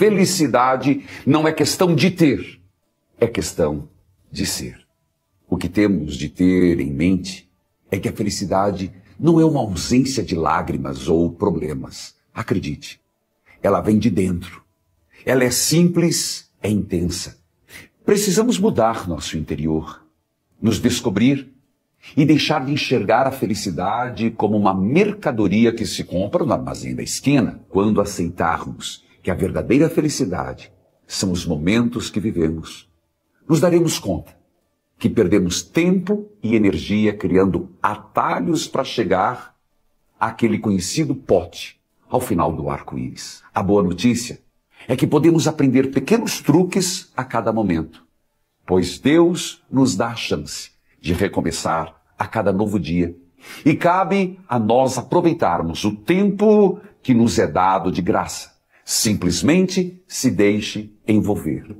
felicidade não é questão de ter, é questão de ser. O que temos de ter em mente é que a felicidade não é uma ausência de lágrimas ou problemas. Acredite, ela vem de dentro. Ela é simples, é intensa. Precisamos mudar nosso interior, nos descobrir e deixar de enxergar a felicidade como uma mercadoria que se compra no armazém da esquina. Quando aceitarmos que a verdadeira felicidade são os momentos que vivemos, nos daremos conta que perdemos tempo e energia criando atalhos para chegar àquele conhecido pote ao final do arco-íris. A boa notícia é que podemos aprender pequenos truques a cada momento, pois Deus nos dá a chance de recomeçar a cada novo dia. E cabe a nós aproveitarmos o tempo que nos é dado de graça Simplesmente se deixe envolver.